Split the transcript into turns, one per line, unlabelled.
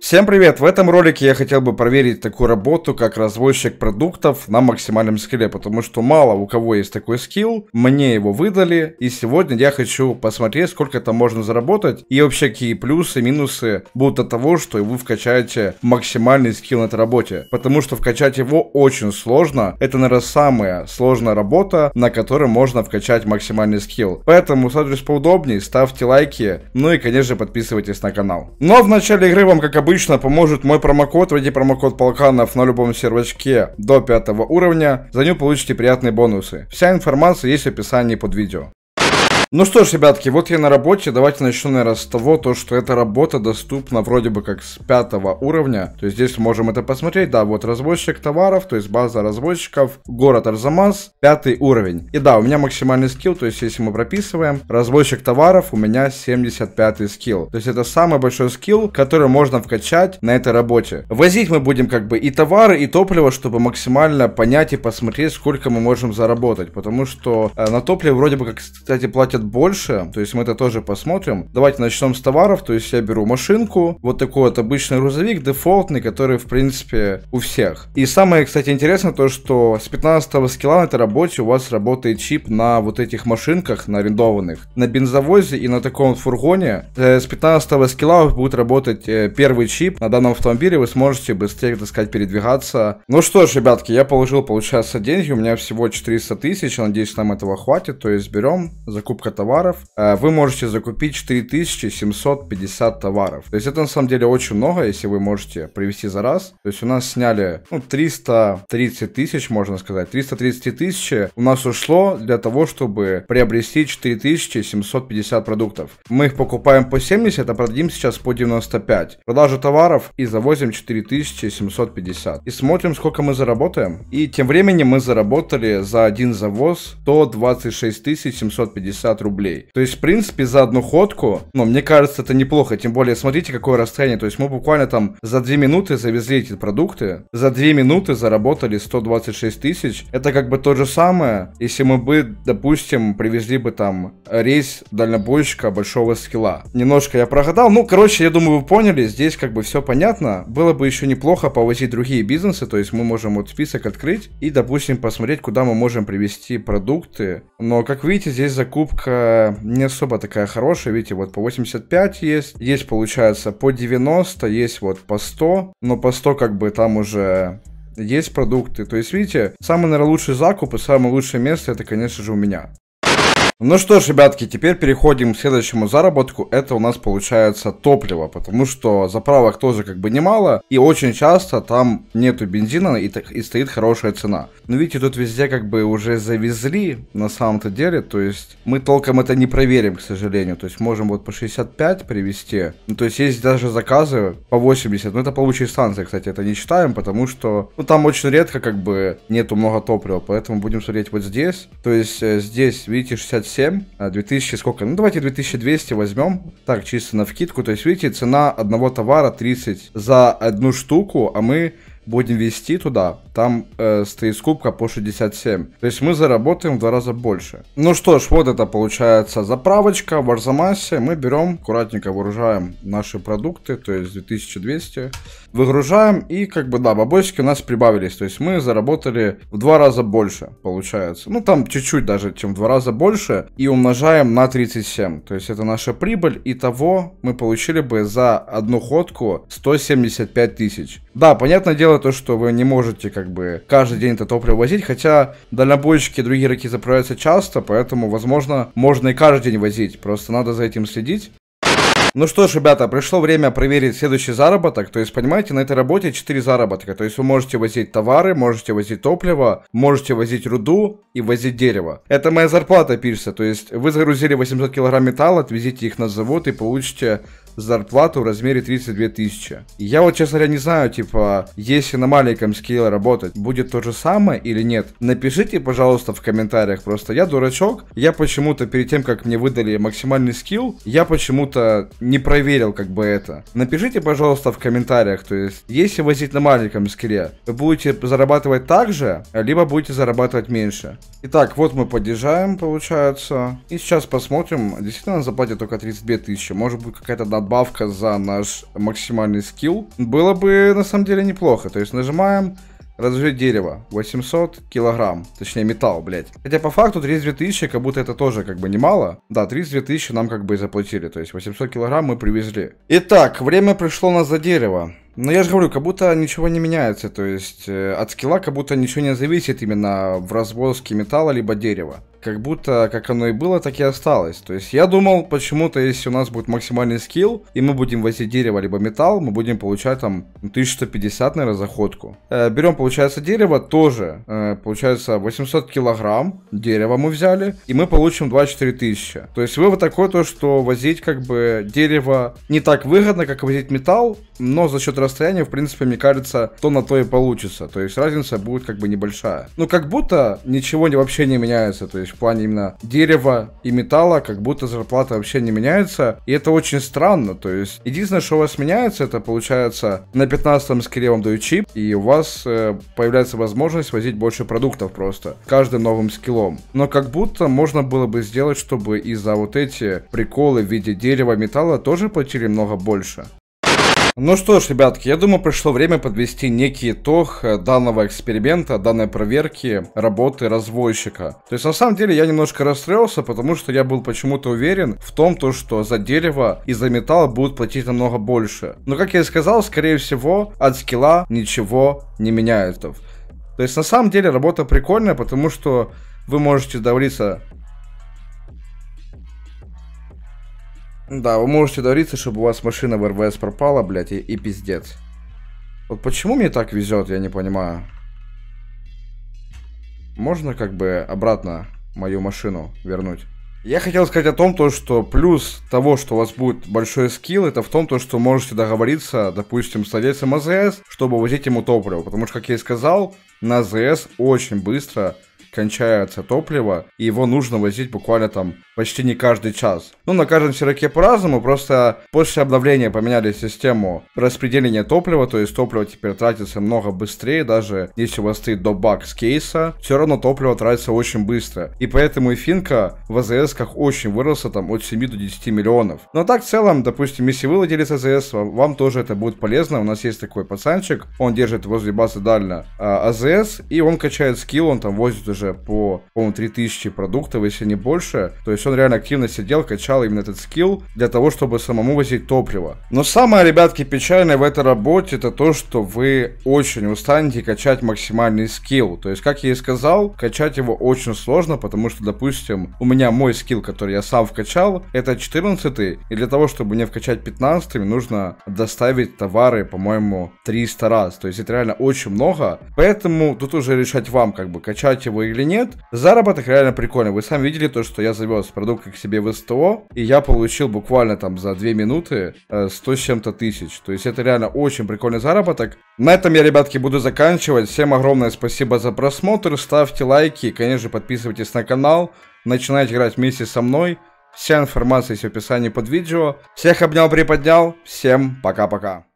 Всем привет! В этом ролике я хотел бы проверить такую работу, как развозчик продуктов на максимальном скилле, потому что мало у кого есть такой скилл, мне его выдали, и сегодня я хочу посмотреть, сколько там можно заработать, и вообще какие плюсы, минусы будут от того, что вы вкачаете максимальный скилл на этой работе, потому что вкачать его очень сложно, это, наверное, самая сложная работа, на которой можно вкачать максимальный скилл. Поэтому садитесь поудобнее, ставьте лайки, ну и, конечно, подписывайтесь на канал. Но в начале игры вам, как обычно, обычно, поможет мой промокод. Введите промокод Полканов на любом сервачке до 5 уровня. За него получите приятные бонусы. Вся информация есть в описании под видео. Ну что ж, ребятки, вот я на работе. Давайте начну, наверное, с того, то, что эта работа доступна вроде бы как с пятого уровня. То есть здесь можем это посмотреть. Да, вот развозчик товаров, то есть база развозчиков, город Арзамас, пятый уровень. И да, у меня максимальный скилл, то есть если мы прописываем, развозчик товаров у меня 75 скилл. То есть это самый большой скилл, который можно вкачать на этой работе. Возить мы будем как бы и товары, и топливо, чтобы максимально понять и посмотреть, сколько мы можем заработать. Потому что э, на топливо вроде бы как, кстати, платят платят больше, то есть мы это тоже посмотрим. Давайте начнем с товаров, то есть я беру машинку, вот такой вот обычный грузовик, дефолтный, который в принципе у всех. И самое, кстати, интересное то, что с 15 скилла на этой работе у вас работает чип на вот этих машинках, на арендованных, на бензовозе и на таком вот фургоне. Э, с 15 скилла будет работать э, первый чип, на данном автомобиле вы сможете быстрее, так сказать, передвигаться. Ну что ж, ребятки, я положил, получается, деньги, у меня всего 400 тысяч, надеюсь, нам этого хватит, то есть берем, закупка покупка товаров, э, вы можете закупить 4750 товаров. То есть это на самом деле очень много, если вы можете привести за раз. То есть у нас сняли ну, 330 тысяч, можно сказать. 330 тысяч у нас ушло для того, чтобы приобрести 4750 продуктов. Мы их покупаем по 70, а продадим сейчас по 95. Продажу товаров и завозим 4750. И смотрим, сколько мы заработаем. И тем временем мы заработали за один завоз 126 750 рублей. То есть, в принципе, за одну ходку, ну, мне кажется, это неплохо. Тем более, смотрите, какое расстояние. То есть, мы буквально там за 2 минуты завезли эти продукты, за 2 минуты заработали 126 тысяч. Это как бы то же самое, если мы бы, допустим, привезли бы там рейс дальнобойщика большого скилла. Немножко я прогадал. Ну, короче, я думаю, вы поняли. Здесь как бы все понятно. Было бы еще неплохо повозить другие бизнесы. То есть, мы можем вот список открыть и, допустим, посмотреть, куда мы можем привезти продукты. Но, как видите, здесь закупка ставка э, не особо такая хорошая. Видите, вот по 85 есть. Есть, получается, по 90, есть вот по 100. Но по 100 как бы там уже есть продукты. То есть, видите, самый, наверное, лучший закуп и самое лучшее место, это, конечно же, у меня. Ну что ж, ребятки, теперь переходим к следующему заработку. Это у нас получается топливо, потому что заправок тоже как бы немало, и очень часто там нету бензина и, и стоит хорошая цена. Но ну, видите, тут везде как бы уже завезли на самом-то деле, то есть мы толком это не проверим, к сожалению. То есть можем вот по 65 привезти, ну, то есть есть даже заказы по 80, но ну, это по лучшей станции, кстати, это не считаем, потому что ну, там очень редко как бы нету много топлива, поэтому будем смотреть вот здесь. То есть э, здесь, видите, 67 7, 2000 э, сколько? Ну, давайте 2200 возьмем. Так, чисто на вкидку. То есть, видите, цена одного товара 30 за одну штуку, а мы будем вести туда, там э, стоит скупка по 67. То есть мы заработаем в два раза больше. Ну что ж, вот это получается заправочка в Арзамасе. Мы берем, аккуратненько выгружаем наши продукты, то есть 2200. Выгружаем и как бы да, бабосики у нас прибавились. То есть мы заработали в два раза больше, получается. Ну там чуть-чуть даже, чем в два раза больше. И умножаем на 37. То есть это наша прибыль. и того мы получили бы за одну ходку 175 тысяч. Да, понятное дело, то, что вы не можете как бы каждый день это топливо возить, хотя дальнобойщики и другие игроки заправляются часто, поэтому, возможно, можно и каждый день возить, просто надо за этим следить. Ну что ж, ребята, пришло время проверить следующий заработок. То есть, понимаете, на этой работе 4 заработка. То есть вы можете возить товары, можете возить топливо, можете возить руду и возить дерево. Это моя зарплата пишется. То есть вы загрузили 800 килограмм металла, отвезите их на завод и получите зарплату в размере 32 тысячи. Я вот, честно говоря, не знаю, типа, если на маленьком скейле работать, будет то же самое или нет. Напишите, пожалуйста, в комментариях, просто я дурачок, я почему-то перед тем, как мне выдали максимальный скилл, я почему-то не проверил как бы это. Напишите, пожалуйста, в комментариях, то есть, если возить на маленьком скилле, вы будете зарабатывать так же, либо будете зарабатывать меньше. Итак, вот мы поддержаем получается. И сейчас посмотрим, действительно заплатят только 32 тысячи, может быть какая-то добавка за наш максимальный скилл, было бы на самом деле неплохо. То есть нажимаем разжечь дерево, 800 килограмм, точнее металл, блядь. Хотя по факту 32 тысячи, как будто это тоже как бы немало. Да, 32 тысячи нам как бы и заплатили, то есть 800 килограмм мы привезли. Итак, время пришло у за дерево. Но ну, я же говорю, как будто ничего не меняется, то есть э, от скилла как будто ничего не зависит именно в развозке металла либо дерева. Как будто как оно и было, так и осталось. То есть я думал, почему-то если у нас будет максимальный скилл, и мы будем возить дерево либо металл, мы будем получать там 1150, наверное, заходку. Э, берем, получается, дерево тоже, э, получается 800 килограмм дерева мы взяли, и мы получим 24 тысячи. То есть вывод такой, то, что возить как бы дерево не так выгодно, как возить металл, но за счет расстояние, в принципе, мне кажется, то на то и получится. То есть разница будет как бы небольшая. Ну, как будто ничего не вообще не меняется. То есть в плане именно дерева и металла, как будто зарплата вообще не меняется. И это очень странно. То есть единственное, что у вас меняется, это получается на 15-м скиле вам дают чип, и у вас э, появляется возможность возить больше продуктов просто. Каждым новым скиллом. Но как будто можно было бы сделать, чтобы и за вот эти приколы в виде дерева, металла тоже платили много больше. Ну что ж, ребятки, я думаю, пришло время подвести некий итог э, данного эксперимента, данной проверки работы разводчика. То есть, на самом деле, я немножко расстроился, потому что я был почему-то уверен в том, то, что за дерево и за металл будут платить намного больше. Но, как я и сказал, скорее всего, от скилла ничего не меняется. То есть, на самом деле, работа прикольная, потому что вы можете довариться Да, вы можете дариться, чтобы у вас машина в РВС пропала, блядь, и, и пиздец. Вот почему мне так везет, я не понимаю. Можно как бы обратно мою машину вернуть? Я хотел сказать о том, то, что плюс того, что у вас будет большой скилл, это в том, то, что можете договориться, допустим, с владельцем АЗС, чтобы возить ему топливо. Потому что, как я и сказал, на АЗС очень быстро кончается топливо, и его нужно возить буквально там почти не каждый час. Ну, на каждом серваке по-разному, просто после обновления поменяли систему распределения топлива, то есть топливо теперь тратится много быстрее, даже если у вас стоит до баг с кейса, все равно топливо тратится очень быстро. И поэтому и финка в АЗС как очень выросла там от 7 до 10 миллионов. Но так в целом, допустим, если вы владелец АЗС, вам тоже это будет полезно. У нас есть такой пацанчик, он держит возле базы дально а, АЗС, и он качает скилл, он там возит уже по, по-моему, 3000 продуктов, если не больше. То есть он реально активно сидел, качал именно этот скилл для того, чтобы самому возить топливо. Но самое, ребятки, печальное в этой работе, это то, что вы очень устанете качать максимальный скилл. То есть, как я и сказал, качать его очень сложно, потому что, допустим, у меня мой скилл, который я сам вкачал, это 14 и для того, чтобы мне вкачать 15 нужно доставить товары, по-моему, 300 раз. То есть, это реально очень много, поэтому тут уже решать вам, как бы, качать его или нет. Заработок реально прикольный. Вы сами видели то, что я завез продукты к себе в СТО, и я получил буквально там за 2 минуты 100 э, с чем-то тысяч. То есть это реально очень прикольный заработок. На этом я, ребятки, буду заканчивать. Всем огромное спасибо за просмотр, ставьте лайки, конечно же, подписывайтесь на канал, начинайте играть вместе со мной. Вся информация есть в описании под видео. Всех обнял, приподнял. Всем пока-пока.